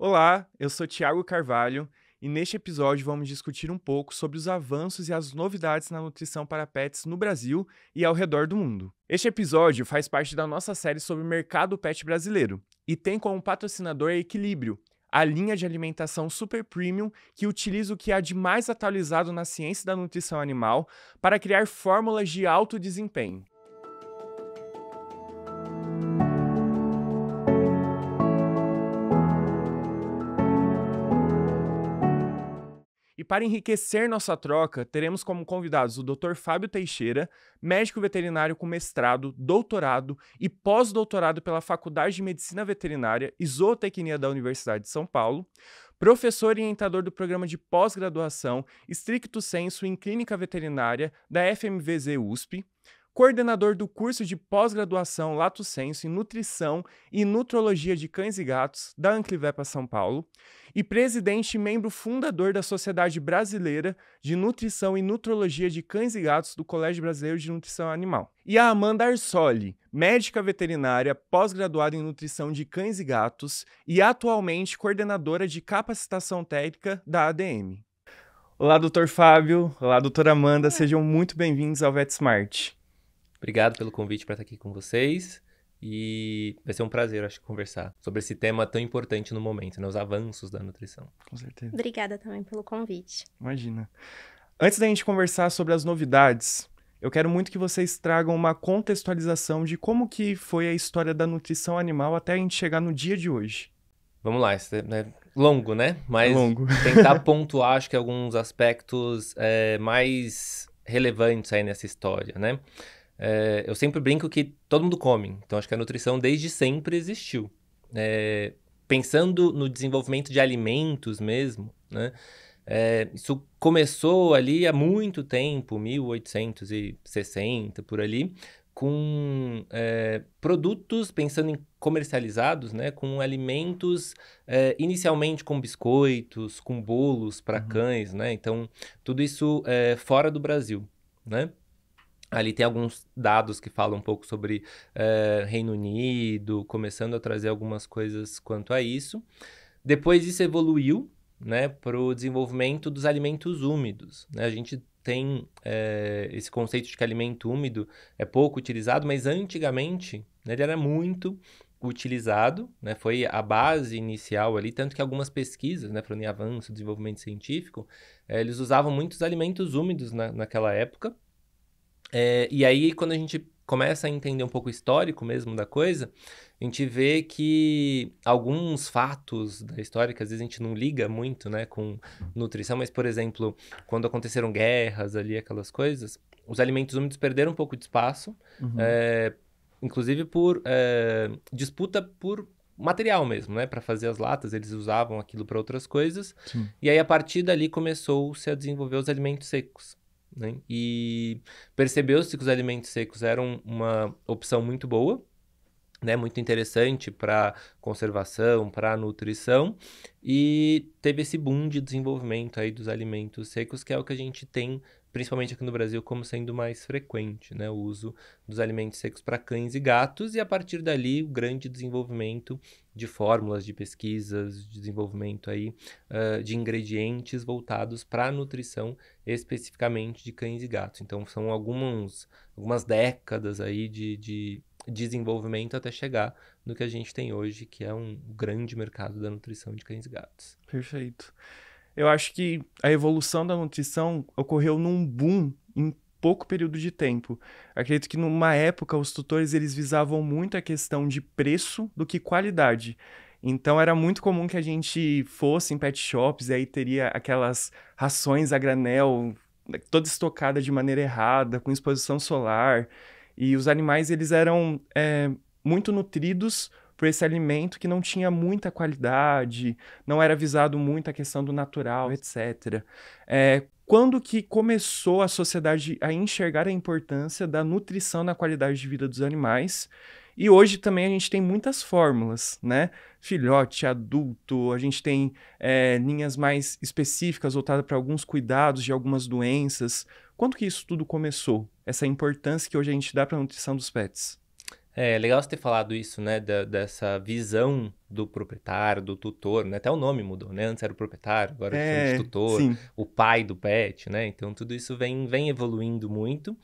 Olá, eu sou Tiago Carvalho e neste episódio vamos discutir um pouco sobre os avanços e as novidades na nutrição para pets no Brasil e ao redor do mundo. Este episódio faz parte da nossa série sobre o mercado pet brasileiro e tem como patrocinador a Equilíbrio, a linha de alimentação super premium que utiliza o que há de mais atualizado na ciência da nutrição animal para criar fórmulas de alto desempenho. para enriquecer nossa troca, teremos como convidados o Dr. Fábio Teixeira, médico veterinário com mestrado, doutorado e pós-doutorado pela Faculdade de Medicina Veterinária e Zootecnia da Universidade de São Paulo, professor orientador do programa de pós-graduação Stricto Senso em Clínica Veterinária da FMVZ USP, coordenador do curso de pós-graduação Lato Senso em Nutrição e Nutrologia de Cães e Gatos da Anclivepa São Paulo, e presidente e membro fundador da Sociedade Brasileira de Nutrição e Nutrologia de Cães e Gatos do Colégio Brasileiro de Nutrição Animal. E a Amanda Arsoli, médica veterinária pós-graduada em nutrição de cães e gatos e atualmente coordenadora de capacitação técnica da ADM. Olá, doutor Fábio. Olá, doutora Amanda. Sejam muito bem-vindos ao VetSmart. Obrigado pelo convite para estar aqui com vocês. E vai ser um prazer, acho, conversar sobre esse tema tão importante no momento, né? Os avanços da nutrição. Com certeza. Obrigada também pelo convite. Imagina. Antes da gente conversar sobre as novidades, eu quero muito que vocês tragam uma contextualização de como que foi a história da nutrição animal até a gente chegar no dia de hoje. Vamos lá, isso é né, longo, né? Mas longo. tentar pontuar, acho que alguns aspectos é, mais relevantes aí nessa história, né? É, eu sempre brinco que todo mundo come, então acho que a nutrição desde sempre existiu. É, pensando no desenvolvimento de alimentos mesmo, né? É, isso começou ali há muito tempo, 1860 por ali, com é, produtos, pensando em comercializados, né, com alimentos é, inicialmente com biscoitos, com bolos para uhum. cães, né? Então tudo isso é, fora do Brasil, né? Ali tem alguns dados que falam um pouco sobre é, Reino Unido, começando a trazer algumas coisas quanto a isso. Depois isso evoluiu né, para o desenvolvimento dos alimentos úmidos. Né? A gente tem é, esse conceito de que alimento úmido é pouco utilizado, mas antigamente né, ele era muito utilizado, né, foi a base inicial ali, tanto que algumas pesquisas, né, falando em avanço, desenvolvimento científico, é, eles usavam muitos alimentos úmidos na, naquela época, é, e aí, quando a gente começa a entender um pouco o histórico mesmo da coisa, a gente vê que alguns fatos da história que às vezes a gente não liga muito, né, com nutrição, mas por exemplo, quando aconteceram guerras ali, aquelas coisas, os alimentos úmidos perderam um pouco de espaço, uhum. é, inclusive por é, disputa por material mesmo, né, para fazer as latas, eles usavam aquilo para outras coisas. Sim. E aí a partir dali começou-se a desenvolver os alimentos secos. Né? E percebeu-se que os alimentos secos eram uma opção muito boa, né? muito interessante para conservação, para nutrição, e teve esse boom de desenvolvimento aí dos alimentos secos, que é o que a gente tem principalmente aqui no Brasil, como sendo mais frequente, né? O uso dos alimentos secos para cães e gatos, e a partir dali o grande desenvolvimento de fórmulas, de pesquisas, de desenvolvimento aí uh, de ingredientes voltados para a nutrição especificamente de cães e gatos. Então são algumas algumas décadas aí de, de desenvolvimento até chegar no que a gente tem hoje, que é um grande mercado da nutrição de cães e gatos. Perfeito eu acho que a evolução da nutrição ocorreu num boom em pouco período de tempo. Acredito que numa época os tutores eles visavam muito a questão de preço do que qualidade. Então era muito comum que a gente fosse em pet shops e aí teria aquelas rações a granel né, toda estocada de maneira errada, com exposição solar, e os animais eles eram é, muito nutridos por esse alimento que não tinha muita qualidade, não era visado muito a questão do natural, etc. É, quando que começou a sociedade a enxergar a importância da nutrição na qualidade de vida dos animais? E hoje também a gente tem muitas fórmulas, né? Filhote, adulto, a gente tem é, linhas mais específicas voltadas para alguns cuidados de algumas doenças. Quando que isso tudo começou? Essa importância que hoje a gente dá para a nutrição dos pets? É legal você ter falado isso, né? Da, dessa visão do proprietário, do tutor, né? Até o nome mudou, né? Antes era o proprietário, agora é, é o tutor, sim. o pai do pet, né? Então tudo isso vem, vem evoluindo muito.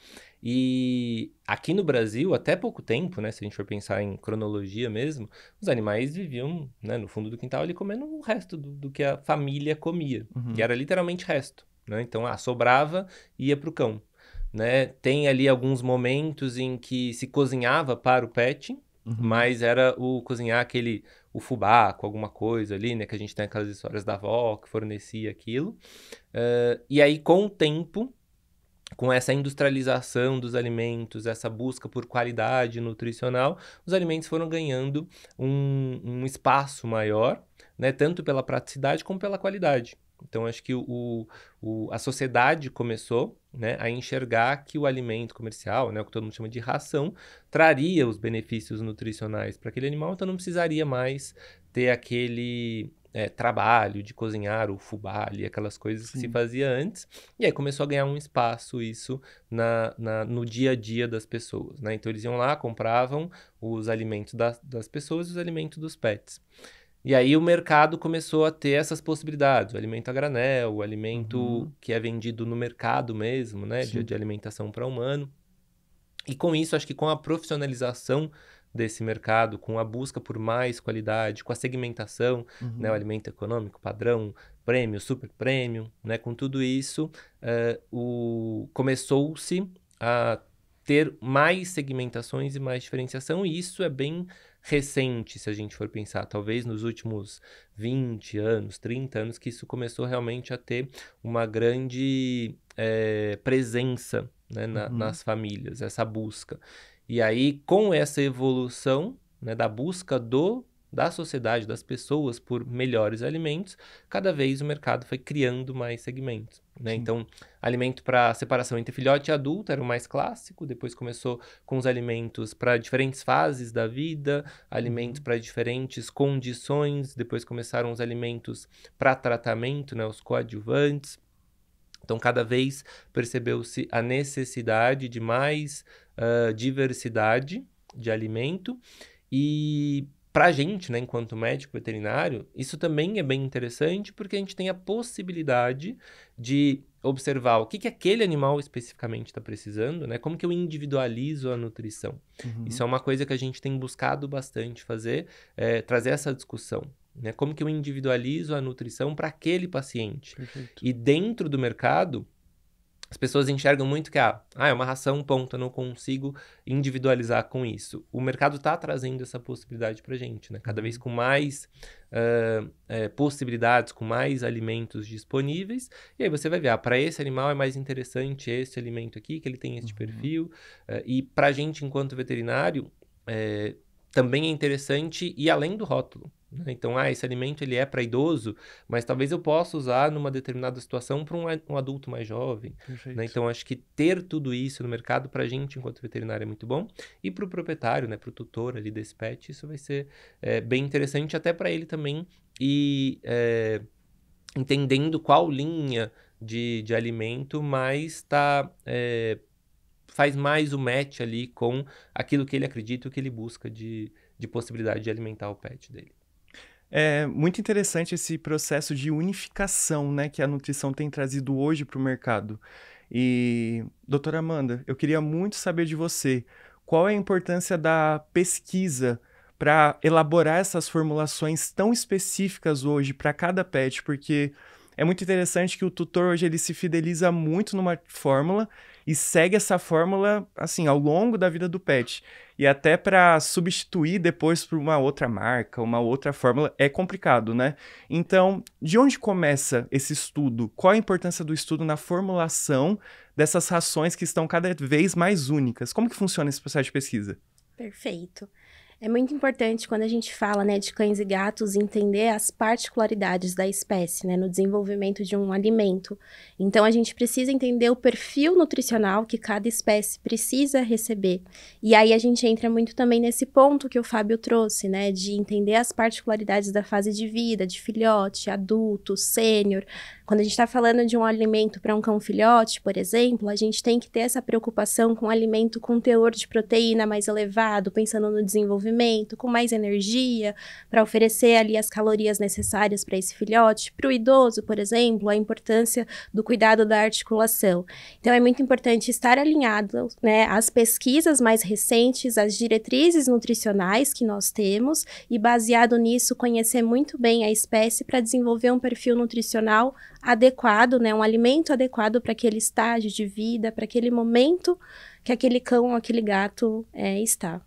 E aqui no Brasil, até pouco tempo, né? Se a gente for pensar em cronologia mesmo, os animais viviam né, no fundo do quintal ali comendo o resto do, do que a família comia, uhum. que era literalmente resto. Né? Então, ah, sobrava, ia para o cão. Né? Tem ali alguns momentos em que se cozinhava para o petting, uhum. mas era o cozinhar aquele o fubá com alguma coisa ali, né? Que a gente tem aquelas histórias da avó que fornecia aquilo. Uh, e aí, com o tempo, com essa industrialização dos alimentos, essa busca por qualidade nutricional, os alimentos foram ganhando um, um espaço maior, né? Tanto pela praticidade como pela qualidade. Então, acho que o, o, a sociedade começou né, a enxergar que o alimento comercial, né, o que todo mundo chama de ração, traria os benefícios nutricionais para aquele animal, então não precisaria mais ter aquele é, trabalho de cozinhar o fubá ali, aquelas coisas Sim. que se fazia antes. E aí começou a ganhar um espaço isso na, na no dia a dia das pessoas. Né? Então eles iam lá, compravam os alimentos das pessoas e os alimentos dos pets. E aí o mercado começou a ter essas possibilidades, o alimento a granel, o alimento uhum. que é vendido no mercado mesmo, né, de, de, alimentação para humano. E com isso, acho que com a profissionalização desse mercado, com a busca por mais qualidade, com a segmentação, uhum. né, o uhum. alimento econômico, padrão, prêmio, super prêmio, né, com tudo isso, uh, o... começou-se a ter mais segmentações e mais diferenciação, e isso é bem recente, se a gente for pensar, talvez nos últimos 20 anos, 30 anos, que isso começou realmente a ter uma grande é, presença né, na, uhum. nas famílias, essa busca. E aí, com essa evolução né, da busca do da sociedade, das pessoas por melhores alimentos, cada vez o mercado foi criando mais segmentos. Né? Então, alimento para separação entre filhote e adulto era o mais clássico, depois começou com os alimentos para diferentes fases da vida, alimentos uhum. para diferentes condições, depois começaram os alimentos para tratamento, né? os coadjuvantes. Então, cada vez percebeu-se a necessidade de mais uh, diversidade de alimento e para a gente, né, enquanto médico veterinário, isso também é bem interessante porque a gente tem a possibilidade de observar o que, que aquele animal especificamente está precisando, né? Como que eu individualizo a nutrição? Uhum. Isso é uma coisa que a gente tem buscado bastante fazer, é, trazer essa discussão. Né? Como que eu individualizo a nutrição para aquele paciente? Perfeito. E dentro do mercado, as pessoas enxergam muito que ah, ah, é uma ração, ponto, eu não consigo individualizar com isso. O mercado está trazendo essa possibilidade para gente, né? Cada vez uhum. com mais uh, é, possibilidades, com mais alimentos disponíveis. E aí você vai ver, ah, para esse animal é mais interessante esse alimento aqui, que ele tem este uhum. perfil. Uh, e para a gente, enquanto veterinário, é, também é interessante e além do rótulo. Né? Então, ah, esse alimento ele é para idoso, mas talvez eu possa usar numa determinada situação para um, um, adulto mais jovem. Né? Então, acho que ter tudo isso no mercado para a gente, enquanto veterinário, é muito bom. E para o proprietário, né, para o tutor ali desse pet, isso vai ser é, bem interessante até para ele também e é, entendendo qual linha de, de alimento mais está... É, faz mais o match ali com aquilo que ele acredita o que ele busca de, de possibilidade de alimentar o pet dele. É muito interessante esse processo de unificação né, que a nutrição tem trazido hoje para o mercado. E, doutora Amanda, eu queria muito saber de você qual é a importância da pesquisa para elaborar essas formulações tão específicas hoje para cada pet, porque é muito interessante que o tutor hoje ele se fideliza muito numa fórmula e segue essa fórmula assim ao longo da vida do pet. E até para substituir depois por uma outra marca, uma outra fórmula é complicado, né? Então, de onde começa esse estudo? Qual a importância do estudo na formulação dessas rações que estão cada vez mais únicas? Como que funciona esse processo de pesquisa? Perfeito. É muito importante quando a gente fala né, de cães e gatos entender as particularidades da espécie né, no desenvolvimento de um alimento. Então, a gente precisa entender o perfil nutricional que cada espécie precisa receber. E aí a gente entra muito também nesse ponto que o Fábio trouxe, né, de entender as particularidades da fase de vida, de filhote, adulto, sênior quando a gente está falando de um alimento para um cão filhote, por exemplo, a gente tem que ter essa preocupação com um alimento com teor de proteína mais elevado, pensando no desenvolvimento, com mais energia, para oferecer ali as calorias necessárias para esse filhote. Para o idoso, por exemplo, a importância do cuidado da articulação. Então, é muito importante estar alinhado né, às pesquisas mais recentes, às diretrizes nutricionais que nós temos e, baseado nisso, conhecer muito bem a espécie para desenvolver um perfil nutricional adequado, né, um alimento adequado para aquele estágio de vida, para aquele momento que aquele cão ou aquele gato é, está.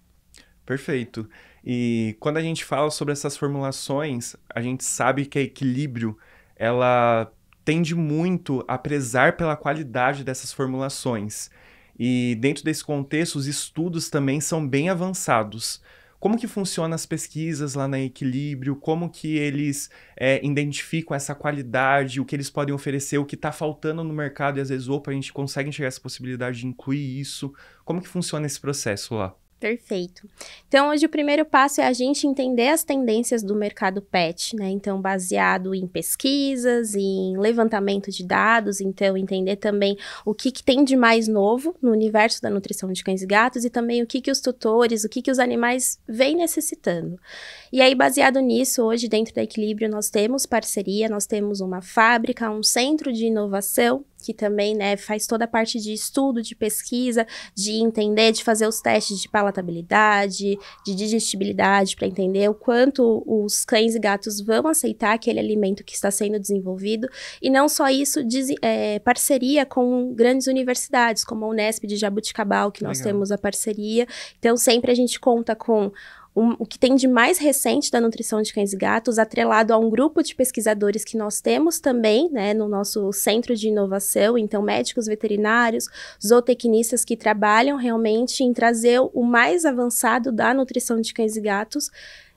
Perfeito. E quando a gente fala sobre essas formulações, a gente sabe que a equilíbrio ela tende muito a prezar pela qualidade dessas formulações. E dentro desse contexto, os estudos também são bem avançados. Como que funcionam as pesquisas lá na Equilíbrio? Como que eles é, identificam essa qualidade, o que eles podem oferecer, o que está faltando no mercado e às vezes, opa, a gente consegue enxergar essa possibilidade de incluir isso. Como que funciona esse processo lá? Perfeito. Então, hoje o primeiro passo é a gente entender as tendências do mercado pet, né? Então, baseado em pesquisas, em levantamento de dados, então, entender também o que, que tem de mais novo no universo da nutrição de cães e gatos e também o que, que os tutores, o que, que os animais vêm necessitando. E aí, baseado nisso, hoje, dentro da Equilíbrio, nós temos parceria, nós temos uma fábrica, um centro de inovação que também né, faz toda a parte de estudo, de pesquisa, de entender, de fazer os testes de palatabilidade, de digestibilidade, para entender o quanto os cães e gatos vão aceitar aquele alimento que está sendo desenvolvido. E não só isso, diz, é, parceria com grandes universidades, como a Unesp de Jabuticabal, que nós Legal. temos a parceria. Então, sempre a gente conta com um, o que tem de mais recente da nutrição de cães e gatos, atrelado a um grupo de pesquisadores que nós temos também, né, no nosso centro de inovação, então médicos veterinários, zootecnistas que trabalham realmente em trazer o mais avançado da nutrição de cães e gatos,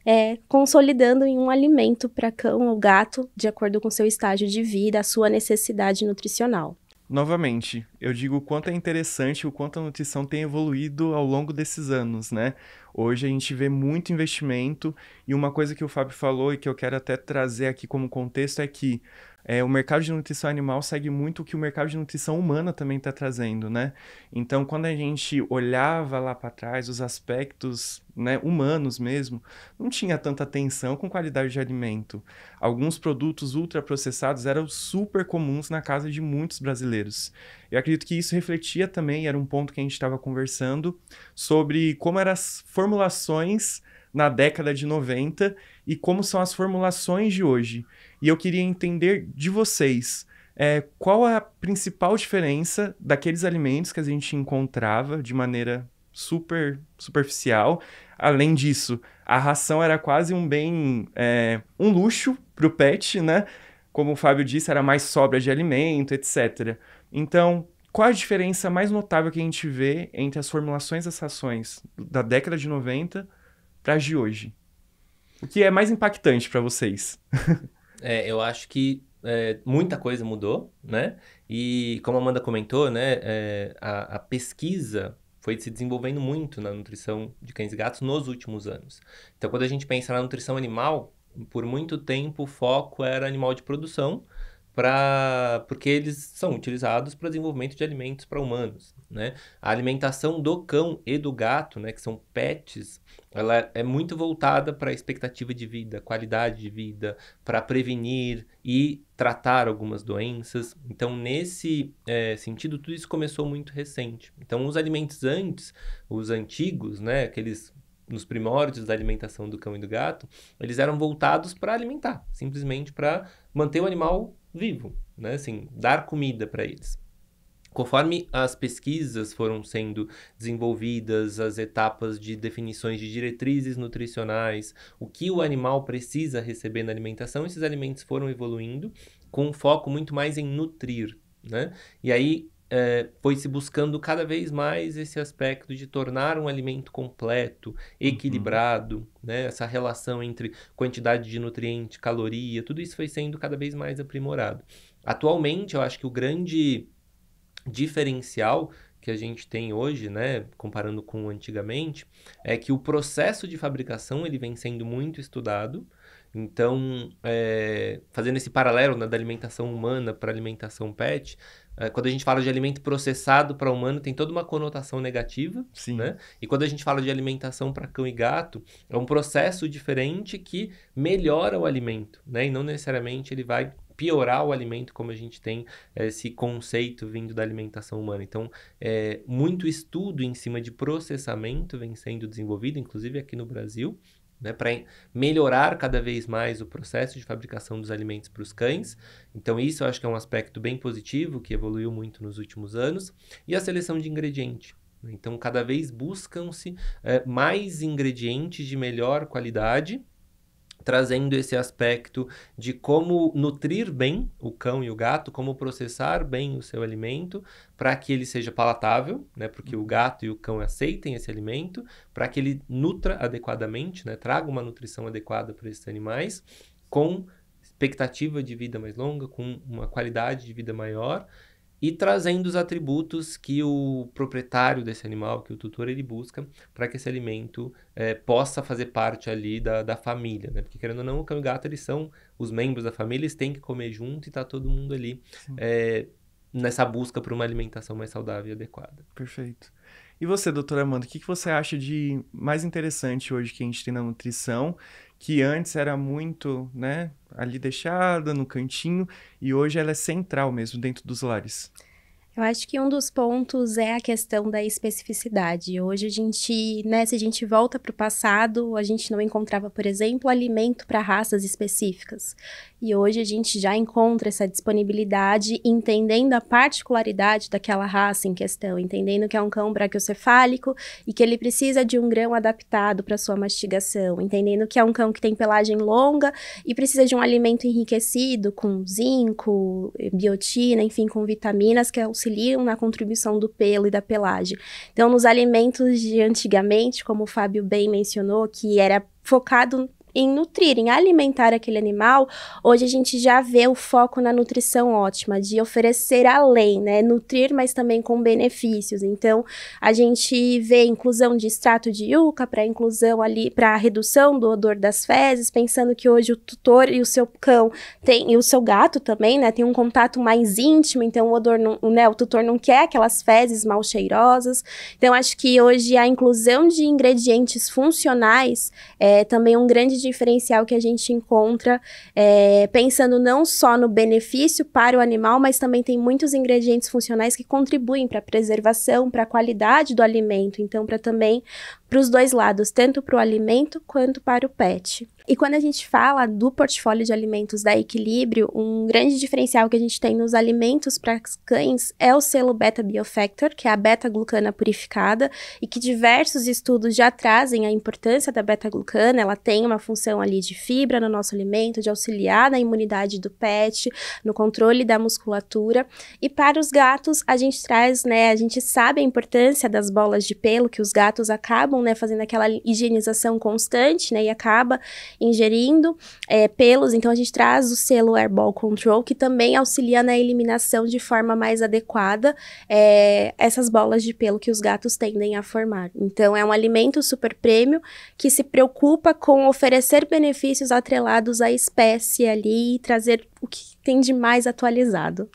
é, consolidando em um alimento para cão ou gato, de acordo com seu estágio de vida, a sua necessidade nutricional. Novamente, eu digo o quanto é interessante o quanto a nutrição tem evoluído ao longo desses anos, né? Hoje a gente vê muito investimento e uma coisa que o Fábio falou e que eu quero até trazer aqui como contexto é que é, o mercado de nutrição animal segue muito o que o mercado de nutrição humana também está trazendo, né? Então, quando a gente olhava lá para trás os aspectos né, humanos mesmo, não tinha tanta atenção com qualidade de alimento. Alguns produtos ultraprocessados eram super comuns na casa de muitos brasileiros. Eu acredito que isso refletia também, era um ponto que a gente estava conversando, sobre como eram as formulações na década de 90 e como são as formulações de hoje. E eu queria entender de vocês é, qual é a principal diferença daqueles alimentos que a gente encontrava de maneira super superficial. Além disso, a ração era quase um bem, é, um luxo para o pet, né? Como o Fábio disse, era mais sobra de alimento, etc. Então, qual a diferença mais notável que a gente vê entre as formulações das rações da década de 90 para as de hoje? O que é mais impactante para vocês? é, eu acho que é, muita coisa mudou, né? E como a Amanda comentou, né, é, a, a, pesquisa foi se desenvolvendo muito na nutrição de cães e gatos nos últimos anos. Então, quando a gente pensa na nutrição animal, por muito tempo o foco era animal de produção para porque eles são utilizados para desenvolvimento de alimentos para humanos, né? A alimentação do cão e do gato, né, que são pets, ela é muito voltada para a expectativa de vida, qualidade de vida, para prevenir e tratar algumas doenças. Então, nesse é, sentido, tudo isso começou muito recente. Então, os alimentos antes, os antigos, né, aqueles nos primórdios da alimentação do cão e do gato, eles eram voltados para alimentar, simplesmente para manter o animal vivo, né? Assim, dar comida para eles. Conforme as pesquisas foram sendo desenvolvidas, as etapas de definições de diretrizes nutricionais, o que o animal precisa receber na alimentação, esses alimentos foram evoluindo com um foco muito mais em nutrir, né? E aí é, foi se buscando cada vez mais esse aspecto de tornar um alimento completo, uhum. equilibrado, uhum. né? essa relação entre quantidade de nutriente, caloria, tudo isso foi sendo cada vez mais aprimorado. Atualmente, eu acho que o grande diferencial que a gente tem hoje, né, comparando com antigamente, é que o processo de fabricação ele vem sendo muito estudado. Então, é, fazendo esse paralelo né, da alimentação humana para alimentação pet, é, quando a gente fala de alimento processado para humano, tem toda uma conotação negativa. Sim. Né? E quando a gente fala de alimentação para cão e gato, é um processo diferente que melhora o alimento, né? E não necessariamente ele vai piorar o alimento, como a gente tem é, esse conceito vindo da alimentação humana. Então, é, muito estudo em cima de processamento vem sendo desenvolvido, inclusive aqui no Brasil, né, para melhorar cada vez mais o processo de fabricação dos alimentos para os cães. Então, isso eu acho que é um aspecto bem positivo que evoluiu muito nos últimos anos. E a seleção de ingrediente. Né? Então, cada vez buscam-se é, mais ingredientes de melhor qualidade trazendo esse aspecto de como nutrir bem o cão e o gato, como processar bem o seu alimento para que ele seja palatável, né, porque o uhum. gato e o cão aceitem esse alimento, para que ele nutra adequadamente, né, traga uma nutrição adequada para esses animais, com expectativa de vida mais longa, com uma qualidade de vida maior e trazendo os atributos que o proprietário desse animal, que o tutor, ele busca para que esse alimento é, possa fazer parte ali da, da família, né? Porque querendo ou não, o cão e o gato, eles são os membros da família, eles têm que comer junto e tá todo mundo ali é, nessa busca por uma alimentação mais saudável e adequada. Perfeito. E você, doutora Amanda, o que, que você acha de mais interessante hoje que a gente tem na nutrição que antes era muito, né, ali deixada no cantinho e hoje ela é central mesmo dentro dos lares. Eu acho que um dos pontos é a questão da especificidade. Hoje a gente, né, se a gente volta para o passado, a gente não encontrava, por exemplo, alimento para raças específicas. E hoje a gente já encontra essa disponibilidade, entendendo a particularidade daquela raça em questão, entendendo que é um cão braquiocefálico e que ele precisa de um grão adaptado para sua mastigação, entendendo que é um cão que tem pelagem longa e precisa de um alimento enriquecido com zinco, biotina, enfim, com vitaminas que auxiliam é auxiliam na contribuição do pelo e da pelagem. Então, nos alimentos de antigamente, como o Fábio bem mencionou, que era focado em nutrir, em alimentar aquele animal, hoje a gente já vê o foco na nutrição ótima, de oferecer além, né? Nutrir, mas também com benefícios. Então, a gente vê inclusão de extrato de yuca para inclusão ali, para redução do odor das fezes, pensando que hoje o tutor e o seu cão tem, e o seu gato também, né? Tem um contato mais íntimo, então o odor, não, né? O tutor não quer aquelas fezes mal cheirosas. Então, acho que hoje a inclusão de ingredientes funcionais é também um grande diferencial que a gente encontra, é, pensando não só no benefício para o animal, mas também tem muitos ingredientes funcionais que contribuem para a preservação, para a qualidade do alimento. Então, para também para os dois lados, tanto para o alimento quanto para o pet. E quando a gente fala do portfólio de alimentos da Equilíbrio, um grande diferencial que a gente tem nos alimentos para cães é o selo Beta Biofactor, que é a beta-glucana purificada, e que diversos estudos já trazem a importância da beta-glucana. Ela tem uma função ali de fibra no nosso alimento, de auxiliar na imunidade do pet, no controle da musculatura. E para os gatos, a gente traz, né, a gente sabe a importância das bolas de pelo que os gatos acabam, né, fazendo aquela higienização constante, né, e acaba ingerindo é, pelos. Então, a gente traz o selo Airball Control, que também auxilia na eliminação de forma mais adequada é, essas bolas de pelo que os gatos tendem a formar. Então, é um alimento super prêmio que se preocupa com oferecer benefícios atrelados à espécie ali e trazer o que tem de mais atualizado.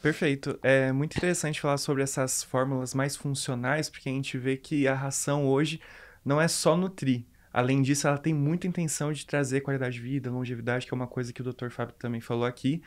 Perfeito. É muito interessante falar sobre essas fórmulas mais funcionais, porque a gente vê que a ração hoje não é só nutrir, Além disso, ela tem muita intenção de trazer qualidade de vida, longevidade, que é uma coisa que o Dr. Fábio também falou aqui.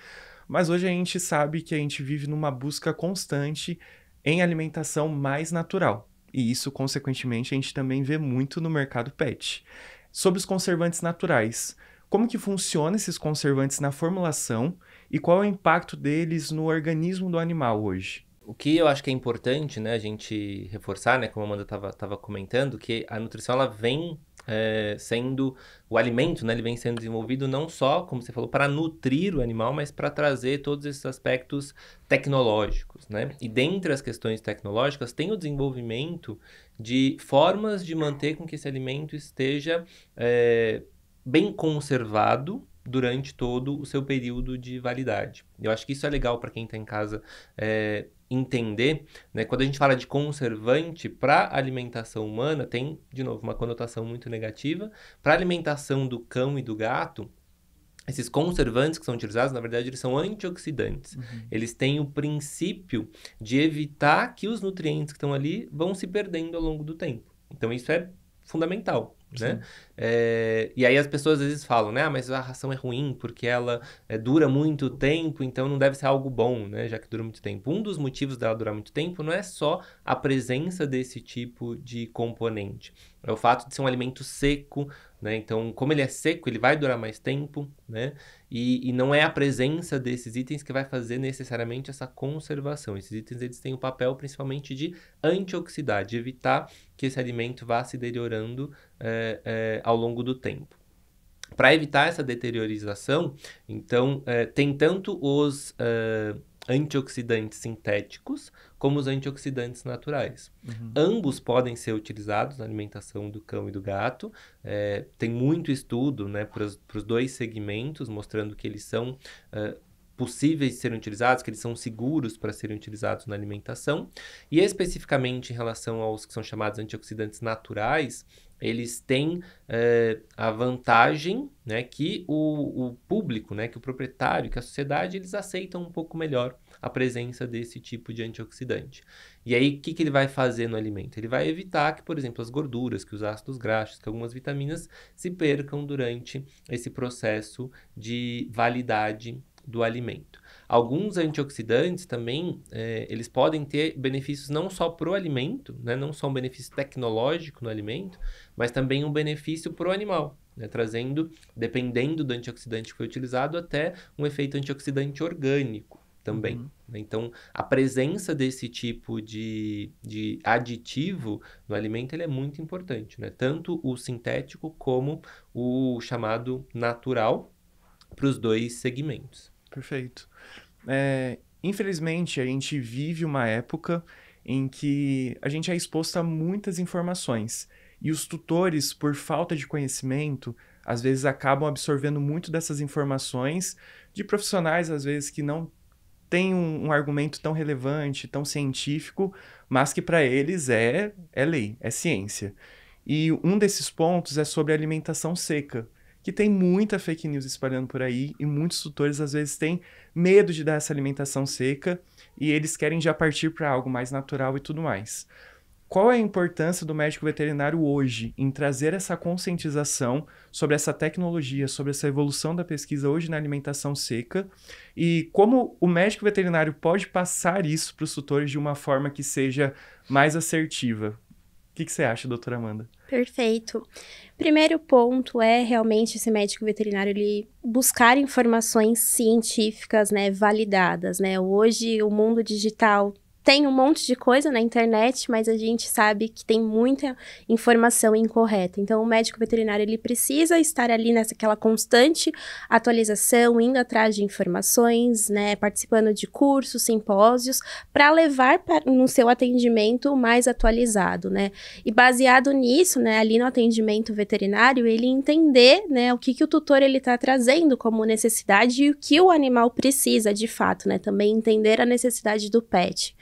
Mas hoje a gente sabe que a gente vive numa busca constante em alimentação mais natural. E isso, consequentemente, a gente também vê muito no mercado pet. Sobre os conservantes naturais, como que funcionam esses conservantes na formulação e qual é o impacto deles no organismo do animal hoje? O que eu acho que é importante, né, a gente reforçar, né, como a Amanda estava comentando, que a nutrição ela vem é, sendo o alimento, né, ele vem sendo desenvolvido não só, como você falou, para nutrir o animal, mas para trazer todos esses aspectos tecnológicos, né? E dentre as questões tecnológicas tem o desenvolvimento de formas de manter com que esse alimento esteja é, bem conservado durante todo o seu período de validade. Eu acho que isso é legal para quem está em casa é, entender, né, quando a gente fala de conservante para alimentação humana, tem, de novo, uma conotação muito negativa. Para alimentação do cão e do gato, esses conservantes que são utilizados, na verdade, eles são antioxidantes. Uhum. Eles têm o princípio de evitar que os nutrientes que estão ali vão se perdendo ao longo do tempo. Então, isso é fundamental né? É, e aí as pessoas às vezes falam, né? Ah, mas a ração é ruim porque ela é, dura muito tempo, então não deve ser algo bom, né? Já que dura muito tempo. Um dos motivos dela durar muito tempo não é só a presença desse tipo de componente, é o fato de ser um alimento seco, né? Então, como ele é seco, ele vai durar mais tempo, né? E, e, não é a presença desses itens que vai fazer necessariamente essa conservação. Esses itens eles têm o um papel principalmente de antioxidante evitar que esse alimento vá se deteriorando é, é, ao longo do tempo. Para evitar essa deteriorização, então, é, tem tanto os antioxidantes sintéticos como os antioxidantes naturais. Uhum. Ambos podem ser utilizados na alimentação do cão e do gato. É, tem muito estudo né, para os dois segmentos, mostrando que eles são uh, possíveis de serem utilizados, que eles são seguros para serem utilizados na alimentação. E especificamente em relação aos que são chamados antioxidantes naturais, eles têm é, a vantagem né, que o, o, público, né, que o proprietário, que a sociedade, eles aceitam um pouco melhor a presença desse tipo de antioxidante. E aí, o que, que ele vai fazer no alimento? Ele vai evitar que, por exemplo, as gorduras, que os ácidos graxos, que algumas vitaminas se percam durante esse processo de validade do alimento. Alguns antioxidantes também, é, eles podem ter benefícios não só para o alimento, né, não só um benefício tecnológico no alimento, mas também um benefício para o animal, né, trazendo, dependendo do antioxidante que foi utilizado, até um efeito antioxidante orgânico também. Uhum. Né. Então, a presença desse tipo de, de aditivo no alimento ele é muito importante, né? tanto o sintético como o chamado natural para os dois segmentos. Perfeito. É, infelizmente, a gente vive uma época em que a gente é exposto a muitas informações e os tutores, por falta de conhecimento, às vezes acabam absorvendo muito dessas informações de profissionais, às vezes, que não têm um, um argumento tão relevante, tão científico, mas que para eles é, é lei, é ciência. E um desses pontos é sobre alimentação seca que tem muita fake news espalhando por aí e muitos tutores às vezes têm medo de dar essa alimentação seca e eles querem já partir para algo mais natural e tudo mais. Qual é a importância do médico veterinário hoje em trazer essa conscientização sobre essa tecnologia, sobre essa evolução da pesquisa hoje na alimentação seca e como o médico veterinário pode passar isso para os tutores de uma forma que seja mais assertiva? que, que você acha, doutora Amanda? Perfeito. Primeiro ponto é realmente esse médico veterinário ele buscar informações científicas, né, validadas, né? Hoje o mundo digital tem um monte de coisa na internet, mas a gente sabe que tem muita informação incorreta. Então, o médico veterinário ele precisa estar ali nessa aquela constante atualização, indo atrás de informações, né, participando de cursos, simpósios, para levar pra, no seu atendimento mais atualizado, né? E baseado nisso, né, ali no atendimento veterinário, ele entender, né, o que, que o tutor ele está trazendo como necessidade e o que o animal precisa de fato, né? Também entender a necessidade do pet.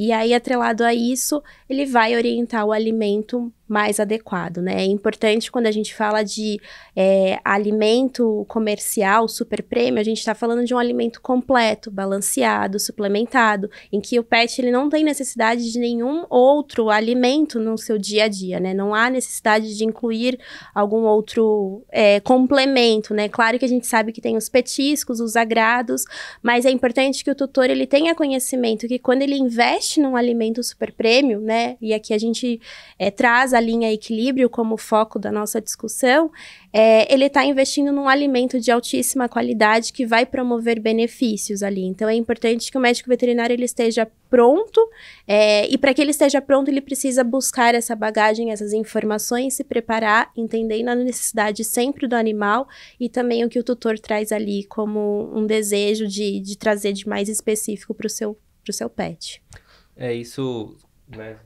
E aí, atrelado a isso, ele vai orientar o alimento mais adequado, né? É importante quando a gente fala de é, alimento comercial, super prêmio, a gente está falando de um alimento completo, balanceado, suplementado, em que o pet ele não tem necessidade de nenhum outro alimento no seu dia a dia, né? Não há necessidade de incluir algum outro é, complemento, né? Claro que a gente sabe que tem os petiscos, os agrados, mas é importante que o tutor ele tenha conhecimento que quando ele investe num alimento super prêmio, né? E aqui a gente é, traz a a linha Equilíbrio como foco da nossa discussão, é, ele está investindo num alimento de altíssima qualidade que vai promover benefícios ali. Então, é importante que o médico veterinário ele esteja pronto é, e para que ele esteja pronto, ele precisa buscar essa bagagem, essas informações, se preparar, entendendo a necessidade sempre do animal e também o que o tutor traz ali como um desejo de, de trazer de mais específico para o seu, seu pet. É isso, né?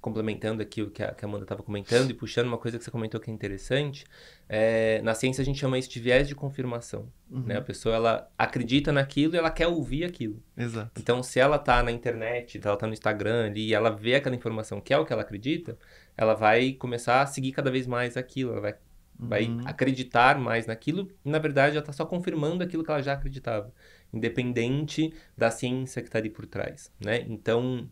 complementando aqui o que a, que a Amanda estava comentando e puxando uma coisa que você comentou que é interessante, é, na ciência a gente chama isso de viés de confirmação. Né? Uhum. Né? A pessoa ela acredita naquilo e ela quer ouvir aquilo. Exato. Então, se ela está na internet, ela está no Instagram ali, e ela vê aquela informação que é o que ela acredita, ela vai começar a seguir cada vez mais aquilo, ela vai, uhum. vai acreditar mais naquilo e, na verdade, ela está só confirmando aquilo que ela já acreditava, independente da ciência que está ali por trás. Né? Então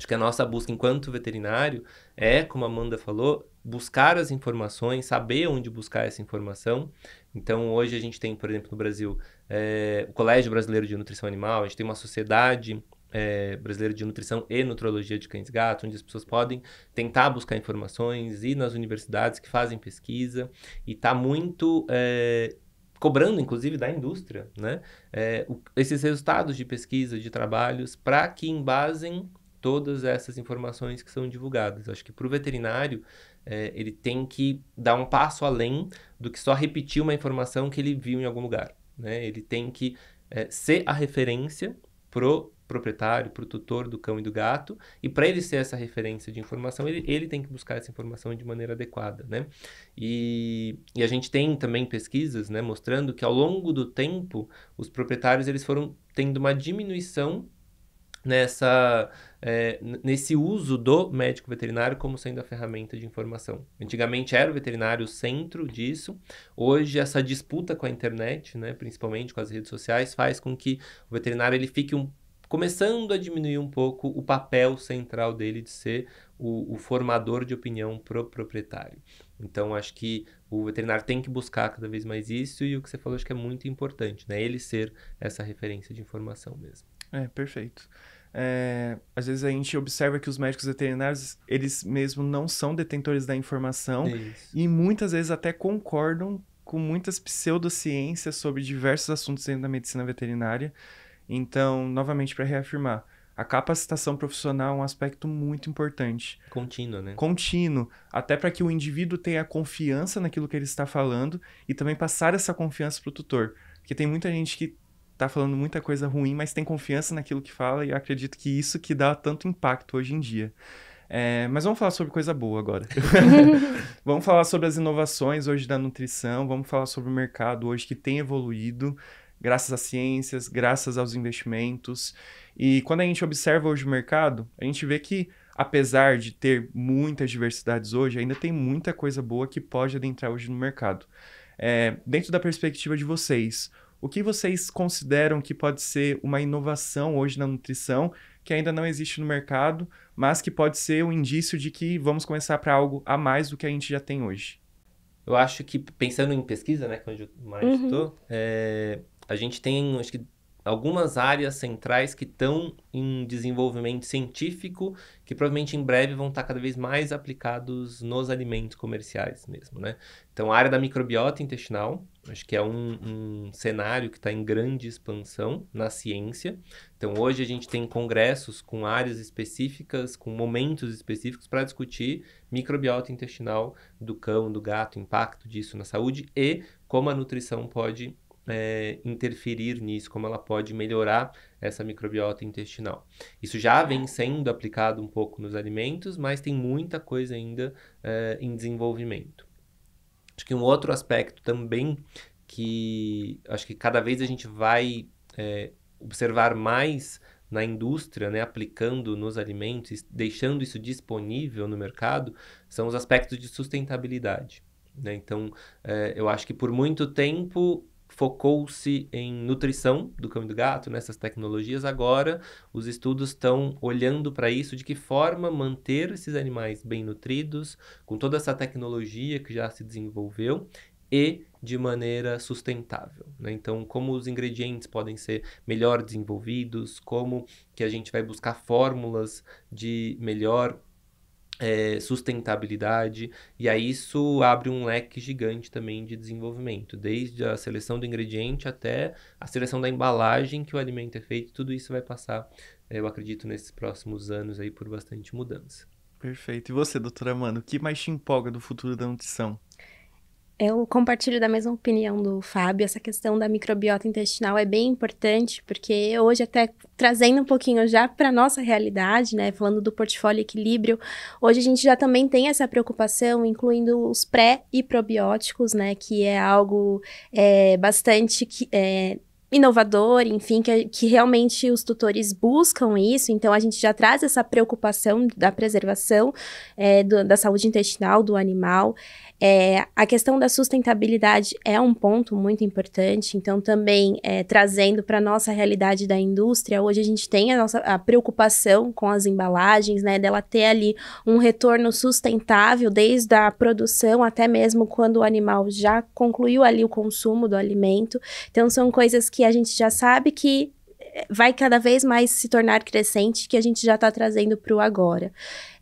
Acho que a nossa busca enquanto veterinário é, como a Amanda falou, buscar as informações, saber onde buscar essa informação. Então, hoje a gente tem, por exemplo, no Brasil, é, o Colégio Brasileiro de Nutrição Animal, a gente tem uma sociedade é, brasileira de nutrição e nutrologia de cães e gatos, onde as pessoas podem tentar buscar informações, ir nas universidades que fazem pesquisa, e está muito. É, cobrando, inclusive, da indústria, né? O, esses resultados de pesquisa, de trabalhos, para que embasem todas essas informações que são divulgadas. Acho que para o veterinário, é, ele tem que dar um passo além do que só repetir uma informação que ele viu em algum lugar. Né? Ele tem que é, ser a referência pro proprietário, pro tutor do cão e do gato, e para ele ser essa referência de informação, ele, ele tem que buscar essa informação de maneira adequada, né? E, e a gente tem também pesquisas, né, mostrando que ao longo do tempo, os proprietários eles foram tendo uma diminuição nessa é, nesse uso do médico veterinário como sendo a ferramenta de informação. Antigamente era o veterinário o centro disso, hoje essa disputa com a internet, né, principalmente com as redes sociais, faz com que o veterinário ele fique um, começando a diminuir um pouco o papel central dele de ser o, o formador de opinião pro proprietário. Então, acho que o veterinário tem que buscar cada vez mais isso e o que você falou acho que é muito importante, né? Ele ser essa referência de informação mesmo. É, perfeito. É, às vezes a gente observa que os médicos veterinários, eles mesmo não são detentores da informação Isso. e muitas vezes até concordam com muitas pseudociências sobre diversos assuntos dentro da medicina veterinária. Então, novamente, para reafirmar, a capacitação profissional é um aspecto muito importante. Contínuo, né? Contínuo. Até para que o indivíduo tenha confiança naquilo que ele está falando e também passar essa confiança para o tutor. Porque tem muita gente que tá falando muita coisa ruim, mas tem confiança naquilo que fala e eu acredito que isso que dá tanto impacto hoje em dia. É, mas vamos falar sobre coisa boa agora. vamos falar sobre as inovações hoje da nutrição, vamos falar sobre o mercado hoje que tem evoluído, graças às ciências, graças aos investimentos. E quando a gente observa hoje o mercado, a gente vê que, apesar de ter muitas diversidades hoje, ainda tem muita coisa boa que pode adentrar hoje no mercado. É, dentro da perspectiva de vocês, o que vocês consideram que pode ser uma inovação hoje na nutrição que ainda não existe no mercado, mas que pode ser um indício de que vamos começar para algo a mais do que a gente já tem hoje? Eu acho que, pensando em pesquisa, né, quando eu mais estou, uhum. é, eh, a gente tem, acho que, algumas áreas centrais que estão em desenvolvimento científico, que provavelmente em breve vão estar tá cada vez mais aplicados nos alimentos comerciais mesmo, né? Então, a área da microbiota intestinal, Acho que é um, um cenário que está em grande expansão na ciência. Então, hoje a gente tem congressos com áreas específicas, com momentos específicos para discutir microbiota intestinal do cão, do gato, impacto disso na saúde e como a nutrição pode é, interferir nisso, como ela pode melhorar essa microbiota intestinal. Isso já vem sendo aplicado um pouco nos alimentos, mas tem muita coisa ainda é, em desenvolvimento. Acho que um outro aspecto também que acho que cada vez a gente vai é, observar mais na indústria, né, aplicando nos alimentos, deixando isso disponível no mercado, são os aspectos de sustentabilidade. Né? Então, é, eu acho que por muito tempo focou-se em nutrição do cão e do gato, nessas tecnologias. Agora, os estudos estão olhando para isso, de que forma manter esses animais bem nutridos, com toda essa tecnologia que já se desenvolveu, e de maneira sustentável. Né? Então, como os ingredientes podem ser melhor desenvolvidos, como que a gente vai buscar fórmulas de melhor é, sustentabilidade, e aí isso abre um leque gigante também de desenvolvimento, desde a seleção do ingrediente até a seleção da embalagem que o alimento é feito, tudo isso vai passar, é, eu acredito, nesses próximos anos aí por bastante mudança. Perfeito. E você, doutora mano o que mais te empolga do futuro da nutrição? Eu compartilho da mesma opinião do Fábio. Essa questão da microbiota intestinal é bem importante, porque hoje, até trazendo um pouquinho já para nossa realidade, né? Falando do portfólio equilíbrio, hoje a gente já também tem essa preocupação, incluindo os pré e probióticos, né? Que é algo é, bastante que. É, inovador, enfim, que, que realmente os tutores buscam isso, então a gente já traz essa preocupação da preservação é, do, da saúde intestinal do animal. É, a questão da sustentabilidade é um ponto muito importante, então também é, trazendo para a nossa realidade da indústria, hoje a gente tem a nossa a preocupação com as embalagens, né, dela ter ali um retorno sustentável desde a produção até mesmo quando o animal já concluiu ali o consumo do alimento. Então são coisas que que a gente já sabe que eh, vai cada vez mais se tornar crescente, que a gente já está trazendo para o agora.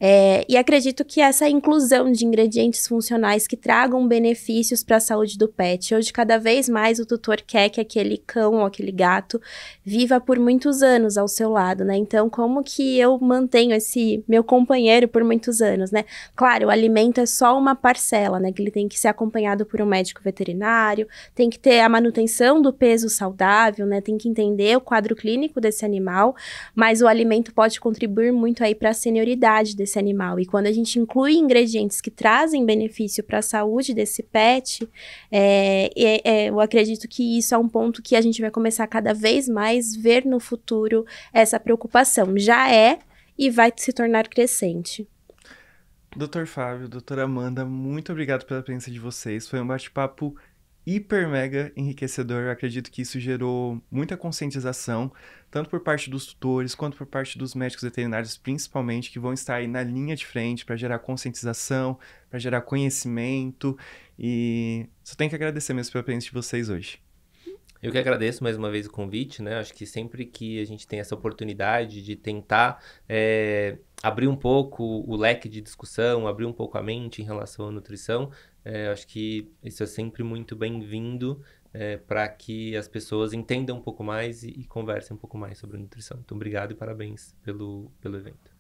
É, e acredito que essa inclusão de ingredientes funcionais que tragam benefícios para a saúde do pet. Hoje, cada vez mais, o tutor quer que aquele cão ou aquele gato viva por muitos anos ao seu lado, né? Então, como que eu mantenho esse meu companheiro por muitos anos, né? Claro, o alimento é só uma parcela, né? Que ele tem que ser acompanhado por um médico veterinário, tem que ter a manutenção do peso saudável, né? Tem que entender o quadro clínico desse animal, mas o alimento pode contribuir muito aí para a senioridade desse desse animal. E quando a gente inclui ingredientes que trazem benefício para a saúde desse pet, é, é, é, eu acredito que isso é um ponto que a gente vai começar cada vez mais ver no futuro essa preocupação. Já é e vai se tornar crescente. Doutor Fábio, doutora Amanda, muito obrigado pela presença de vocês. Foi um bate-papo hiper mega enriquecedor. Eu acredito que isso gerou muita conscientização, tanto por parte dos tutores quanto por parte dos médicos veterinários, principalmente, que vão estar aí na linha de frente para gerar conscientização, para gerar conhecimento. E só tenho que agradecer mesmo pela presença de vocês hoje. Eu que agradeço mais uma vez o convite, né? Acho que sempre que a gente tem essa oportunidade de tentar é, abrir um pouco o leque de discussão, abrir um pouco a mente em relação à nutrição, é, acho que isso é sempre muito bem-vindo é, para que as pessoas entendam um pouco mais e, e, conversem um pouco mais sobre nutrição. Então, obrigado e parabéns pelo, pelo evento.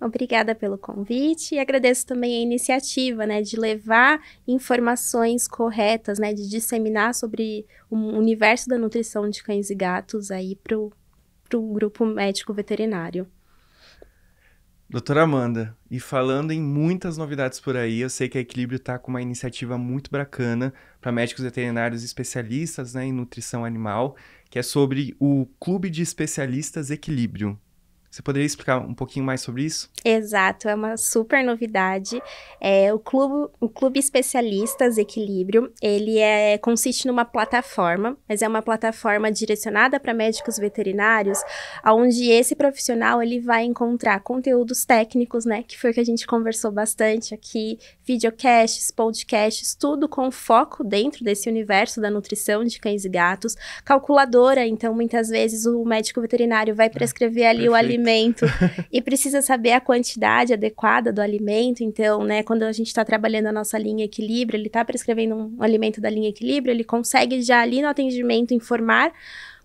Obrigada pelo convite e agradeço também a iniciativa, né, de levar informações corretas, né, de disseminar sobre o universo da nutrição de cães e gatos aí para o grupo médico veterinário. Doutora Amanda, e falando em muitas novidades por aí, eu sei que a Equilíbrio está com uma iniciativa muito bacana para médicos veterinários especialistas né, em nutrição animal, que é sobre o Clube de Especialistas Equilíbrio. Você poderia explicar um pouquinho mais sobre isso? Exato, é uma super novidade. É, o, clube, o Clube Especialistas Equilíbrio, ele é, consiste numa plataforma, mas é uma plataforma direcionada para médicos veterinários, onde esse profissional ele vai encontrar conteúdos técnicos, né? Que foi o que a gente conversou bastante aqui, videocasts, podcasts, tudo com foco dentro desse universo da nutrição de cães e gatos, calculadora, então muitas vezes o médico veterinário vai é, prescrever é, ali perfeito. o alimento alimento e precisa saber a quantidade adequada do alimento. Então, né, quando a gente está trabalhando a nossa linha equilíbrio, ele está prescrevendo um alimento da linha equilíbrio, ele consegue já ali no atendimento informar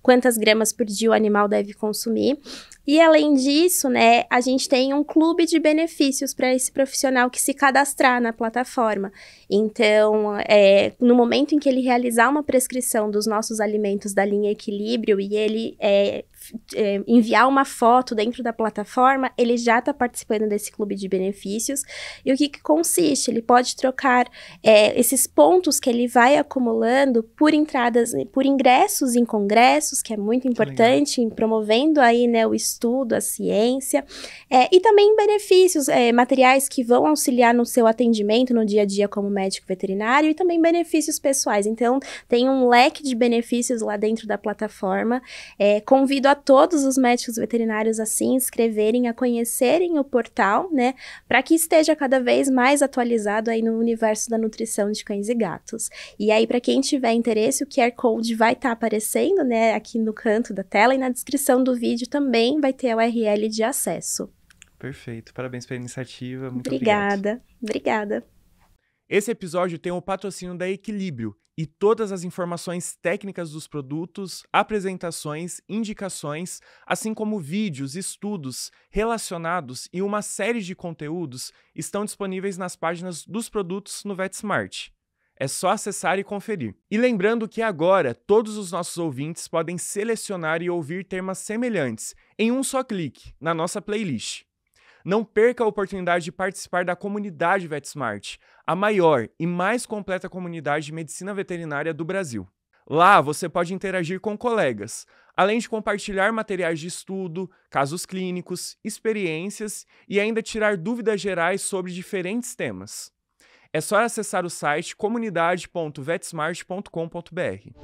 quantas gramas por dia o animal deve consumir. E além disso, né, a gente tem um clube de benefícios para esse profissional que se cadastrar na plataforma. Então, é, no momento em que ele realizar uma prescrição dos nossos alimentos da linha Equilíbrio e ele é, é, enviar uma foto dentro da plataforma, ele já está participando desse clube de benefícios. E o que, que consiste? Ele pode trocar é, esses pontos que ele vai acumulando por entradas, né, por ingressos em congressos, que é muito importante, promovendo aí né, o estudo, a ciência, é, e também benefícios, é, materiais que vão auxiliar no seu atendimento no dia a dia como médico veterinário e também benefícios pessoais. Então, tem um leque de benefícios lá dentro da plataforma. É, convido a todos os médicos veterinários a assim se inscreverem, a conhecerem o portal, né, para que esteja cada vez mais atualizado aí no universo da nutrição de cães e gatos. E aí para quem tiver interesse, o QR Code vai estar tá aparecendo, né, aqui no canto da tela e na descrição do vídeo também vai ter a URL de acesso. Perfeito. Parabéns pela iniciativa. Muito obrigada. Obrigado. Obrigada. Esse episódio tem o patrocínio da Equilíbrio e todas as informações técnicas dos produtos, apresentações, indicações, assim como vídeos, estudos relacionados e uma série de conteúdos estão disponíveis nas páginas dos produtos no VetSmart. É só acessar e conferir. E lembrando que agora todos os nossos ouvintes podem selecionar e ouvir temas semelhantes em um só clique na nossa playlist. Não perca a oportunidade de participar da comunidade VetSmart, a maior e mais completa comunidade de medicina veterinária do Brasil. Lá você pode interagir com colegas, além de compartilhar materiais de estudo, casos clínicos, experiências e ainda tirar dúvidas gerais sobre diferentes temas. É só acessar o site comunidade.vetsmart.com.br.